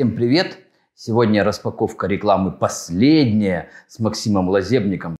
Всем привет! Сегодня распаковка рекламы последняя с Максимом Лазебником.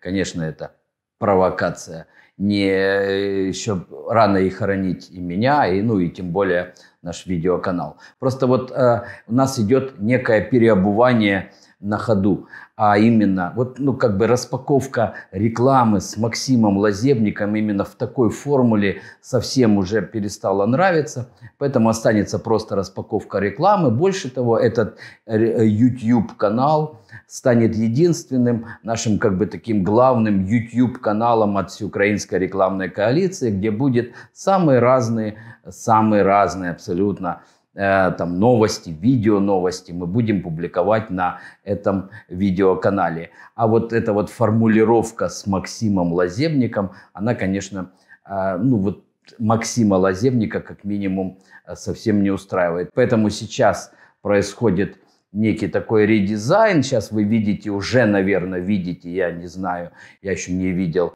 Конечно, это провокация. Не э, еще рано и хоронить и меня, и ну и тем более наш видеоканал. Просто вот э, у нас идет некое переобувание на ходу, а именно вот, ну, как бы распаковка рекламы с Максимом Лазебником именно в такой формуле совсем уже перестала нравиться, поэтому останется просто распаковка рекламы. Больше того, этот э, YouTube-канал станет единственным нашим как бы таким главным YouTube-каналом от Всеукраинской рекламной коалиции, где будет самые разные, самые разные абсолютно Э, там новости, видео новости мы будем публиковать на этом видеоканале. А вот эта вот формулировка с Максимом Лазебником, она, конечно, э, ну вот Максима Лазебника как минимум э, совсем не устраивает. Поэтому сейчас происходит некий такой редизайн. Сейчас вы видите, уже, наверное, видите, я не знаю, я еще не видел,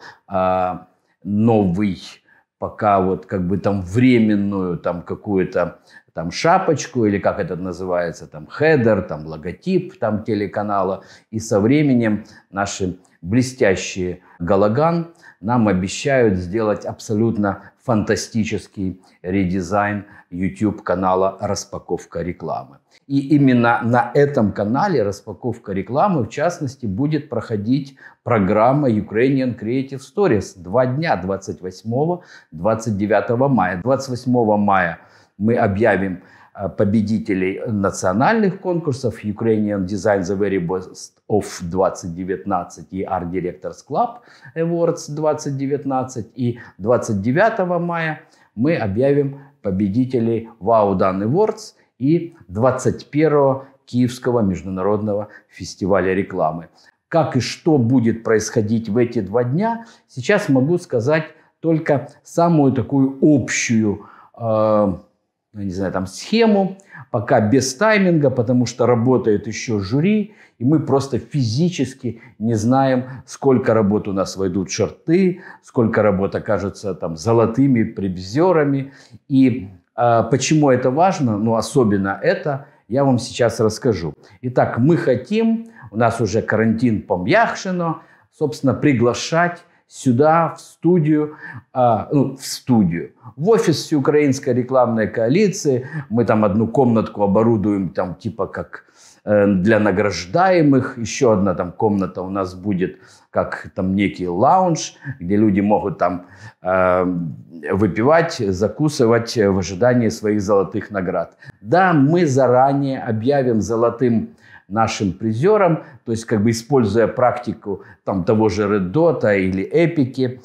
новый пока вот как бы там временную там какую-то там шапочку или как это называется, там хедер, там логотип там телеканала. И со временем наши блестящие Галаган нам обещают сделать абсолютно фантастический редизайн YouTube канала «Распаковка рекламы». И именно на этом канале «Распаковка рекламы» в частности будет проходить программа Ukrainian Creative Stories. Два дня, 28-29 мая. 28 мая – мы объявим э, победителей национальных конкурсов Ukrainian Design the Very Best of 2019 и Art Directors Club Awards 2019. И 29 мая мы объявим победителей Wow Dan Awards и 21 Киевского международного фестиваля рекламы. Как и что будет происходить в эти два дня, сейчас могу сказать только самую такую общую э, ну, не знаю, там схему, пока без тайминга, потому что работает еще жюри, и мы просто физически не знаем, сколько работ у нас войдут шарты, сколько работ окажется там золотыми прибзерами. И э, почему это важно, ну, особенно это, я вам сейчас расскажу. Итак, мы хотим, у нас уже карантин помягшено, собственно, приглашать сюда, в студию, а, ну, в студию, в офис Всеукраинской рекламной коалиции. Мы там одну комнатку оборудуем, там типа как э, для награждаемых. Еще одна там комната у нас будет, как там некий лаунж, где люди могут там э, выпивать, закусывать в ожидании своих золотых наград. Да, мы заранее объявим золотым нашим призерам, то есть как бы используя практику там того же Редота или Эпики,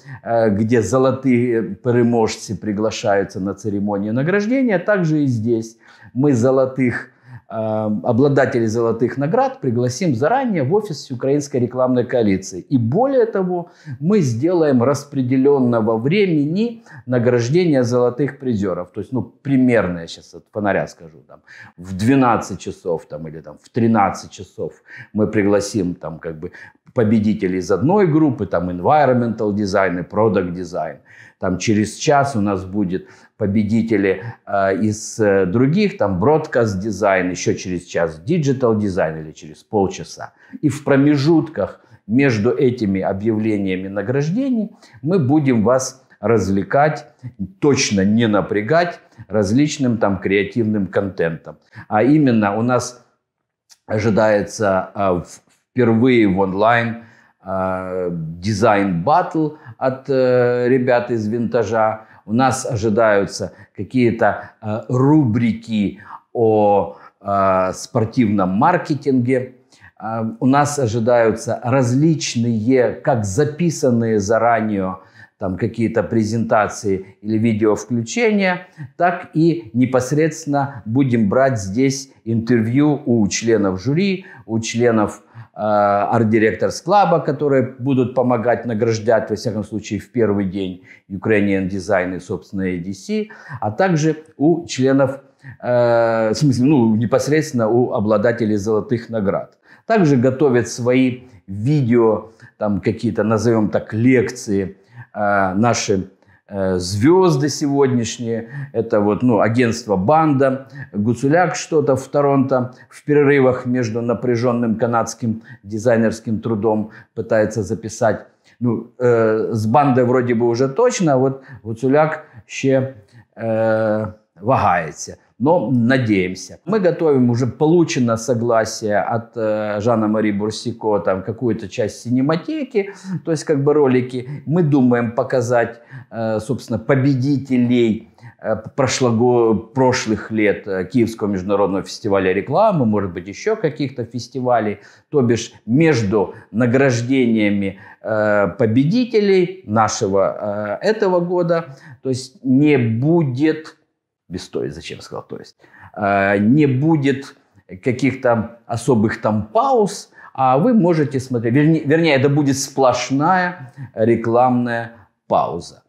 где золотые переможцы приглашаются на церемонию награждения, также и здесь мы золотых Э, обладателей золотых наград пригласим заранее в офис Украинской рекламной коалиции. И более того, мы сделаем распределенного времени награждение золотых призеров. То есть, ну, примерно, я сейчас от фонаря скажу, там, в 12 часов там, или там, в 13 часов мы пригласим там, как бы, победителей из одной группы, там, environmental design и product design. Там через час у нас будет победители э, из э, других, там, broadcast дизайн еще через час digital дизайн или через полчаса. И в промежутках между этими объявлениями награждений мы будем вас развлекать, точно не напрягать различным там креативным контентом. А именно у нас ожидается э, впервые в онлайн э, дизайн-батл от э, ребят из «Винтажа», у нас ожидаются какие-то э, рубрики о э, спортивном маркетинге, э, у нас ожидаются различные, как записанные заранее там какие-то презентации или видео включения, так и непосредственно будем брать здесь интервью у членов жюри, у членов э, арт-директорс клаба, которые будут помогать награждать, во всяком случае, в первый день Ukrainian Design и, собственно, ADC, а также у членов, э, смысле, ну, непосредственно у обладателей золотых наград. Также готовят свои видео, там какие-то, назовем так, лекции – а, наши э, звезды сегодняшние, это вот, ну, агентство «Банда», Гуцуляк что-то в Торонто в перерывах между напряженным канадским дизайнерским трудом пытается записать. Ну, э, с «Бандой» вроде бы уже точно, а вот Гуцуляк еще э, вагається но надеемся. Мы готовим, уже получено согласие от э, Жана-Мари Бурсико, там какую-то часть синематеки, то есть как бы ролики. Мы думаем показать, э, собственно, победителей э, прошлого, прошлых лет э, Киевского международного фестиваля рекламы, может быть, еще каких-то фестивалей, то бишь между награждениями э, победителей нашего этого года, то есть не будет без то есть, зачем сказал то есть, а, не будет каких-то особых там пауз, а вы можете смотреть, вернее, это будет сплошная рекламная пауза.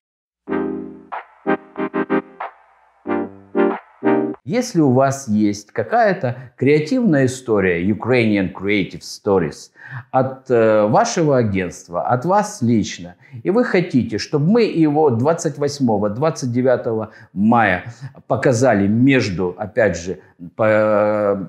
Если у вас есть какая-то креативная история, Ukrainian Creative Stories, от э, вашего агентства, от вас лично, и вы хотите, чтобы мы его 28-29 мая показали между, опять же, по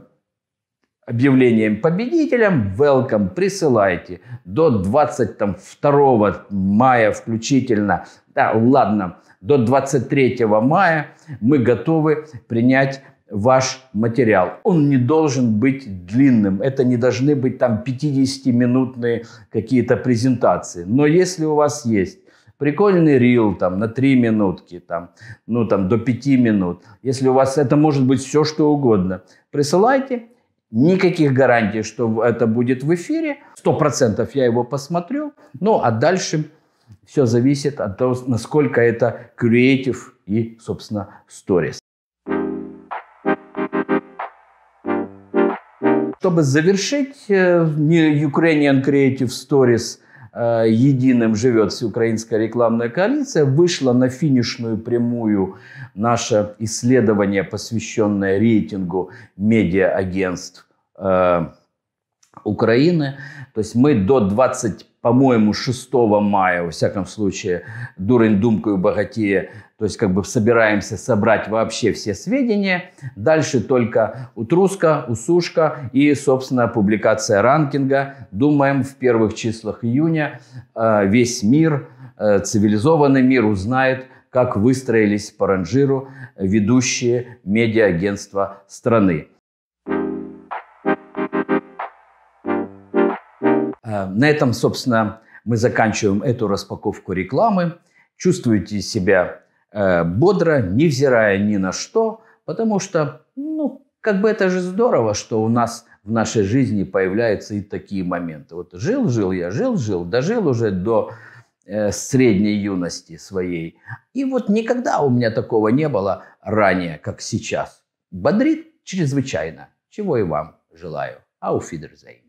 объявлением победителям welcome присылайте до 22 мая включительно. Да, ладно, до 23 мая мы готовы принять ваш материал. Он не должен быть длинным. Это не должны быть там 50-минутные какие-то презентации. Но если у вас есть прикольный рил там на 3 минутки, там, ну там до 5 минут, если у вас это может быть все что угодно, присылайте – Никаких гарантий, что это будет в эфире. Сто процентов я его посмотрю. Ну, а дальше все зависит от того, насколько это креатив и, собственно, сторис. Чтобы завершить э, Ukrainian Creative Stories – Э, единым живет украинская рекламная коалиция. Вышла на финишную прямую наше исследование, посвященное рейтингу медиа-агентств э, Украины. То есть мы до 20, по-моему, 6 мая, во всяком случае, дурень, думкою, богатее, то есть как бы собираемся собрать вообще все сведения. Дальше только утруска, усушка и, собственно, публикация ранкинга. Думаем, в первых числах июня э, весь мир, э, цивилизованный мир узнает, как выстроились по ранжиру ведущие медиа-агентства страны. Э, на этом, собственно, мы заканчиваем эту распаковку рекламы. Чувствуйте себя э, бодро, невзирая ни на что, потому что, ну, как бы это же здорово, что у нас в нашей жизни появляются и такие моменты. Вот жил, жил я, жил, жил, дожил уже до э, средней юности своей. И вот никогда у меня такого не было ранее, как сейчас. Бодрит чрезвычайно, чего и вам желаю. Auf Wiedersehen.